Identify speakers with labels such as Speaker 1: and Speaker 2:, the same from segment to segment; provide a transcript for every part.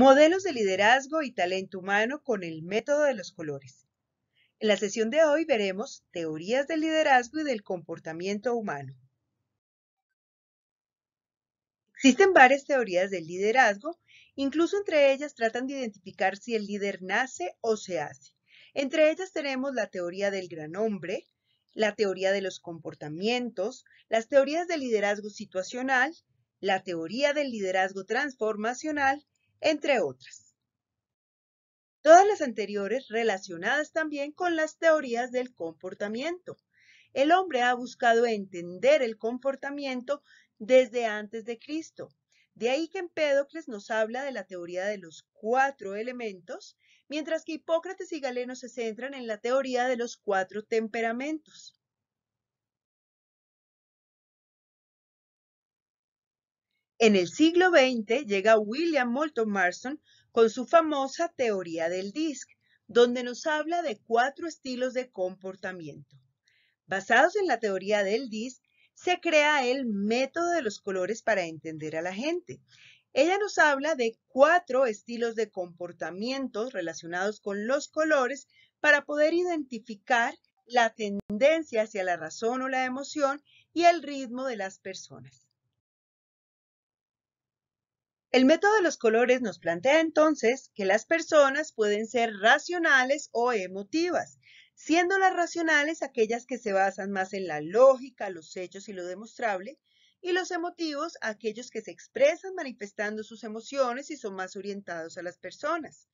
Speaker 1: Modelos de liderazgo y talento humano con el método de los colores. En la sesión de hoy veremos teorías del liderazgo y del comportamiento humano. Existen varias teorías del liderazgo, incluso entre ellas tratan de identificar si el líder nace o se hace. Entre ellas tenemos la teoría del gran hombre, la teoría de los comportamientos, las teorías del liderazgo situacional, la teoría del liderazgo transformacional entre otras. Todas las anteriores relacionadas también con las teorías del comportamiento. El hombre ha buscado entender el comportamiento desde antes de Cristo. De ahí que Empédocles nos habla de la teoría de los cuatro elementos, mientras que Hipócrates y Galeno se centran en la teoría de los cuatro temperamentos. En el siglo XX llega William Moulton Marston con su famosa teoría del DISC, donde nos habla de cuatro estilos de comportamiento. Basados en la teoría del DISC, se crea el método de los colores para entender a la gente. Ella nos habla de cuatro estilos de comportamiento relacionados con los colores para poder identificar la tendencia hacia la razón o la emoción y el ritmo de las personas. El método de los colores nos plantea entonces que las personas pueden ser racionales o emotivas, siendo las racionales aquellas que se basan más en la lógica, los hechos y lo demostrable, y los emotivos aquellos que se expresan manifestando sus emociones y son más orientados a las personas.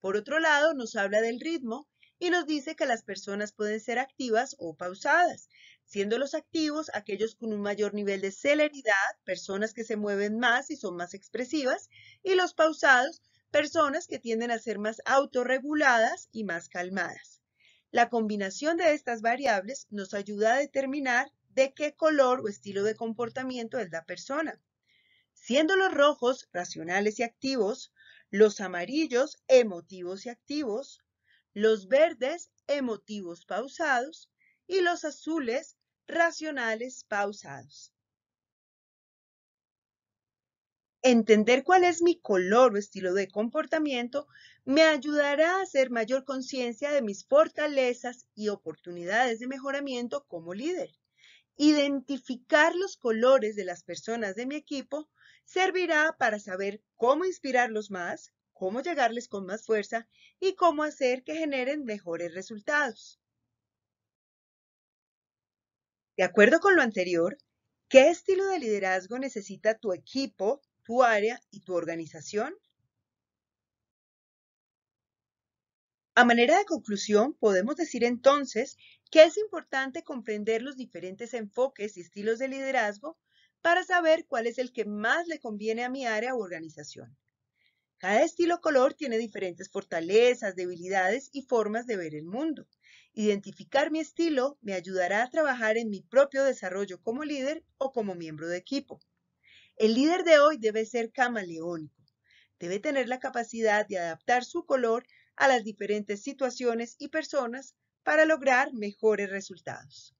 Speaker 1: Por otro lado, nos habla del ritmo, y nos dice que las personas pueden ser activas o pausadas, siendo los activos aquellos con un mayor nivel de celeridad, personas que se mueven más y son más expresivas, y los pausados, personas que tienden a ser más autorreguladas y más calmadas. La combinación de estas variables nos ayuda a determinar de qué color o estilo de comportamiento es la persona. Siendo los rojos racionales y activos, los amarillos emotivos y activos, los verdes emotivos pausados y los azules racionales pausados. Entender cuál es mi color o estilo de comportamiento me ayudará a hacer mayor conciencia de mis fortalezas y oportunidades de mejoramiento como líder. Identificar los colores de las personas de mi equipo servirá para saber cómo inspirarlos más, cómo llegarles con más fuerza y cómo hacer que generen mejores resultados. De acuerdo con lo anterior, ¿qué estilo de liderazgo necesita tu equipo, tu área y tu organización? A manera de conclusión, podemos decir entonces que es importante comprender los diferentes enfoques y estilos de liderazgo para saber cuál es el que más le conviene a mi área u organización. Cada estilo color tiene diferentes fortalezas, debilidades y formas de ver el mundo. Identificar mi estilo me ayudará a trabajar en mi propio desarrollo como líder o como miembro de equipo. El líder de hoy debe ser camaleónico. Debe tener la capacidad de adaptar su color a las diferentes situaciones y personas para lograr mejores resultados.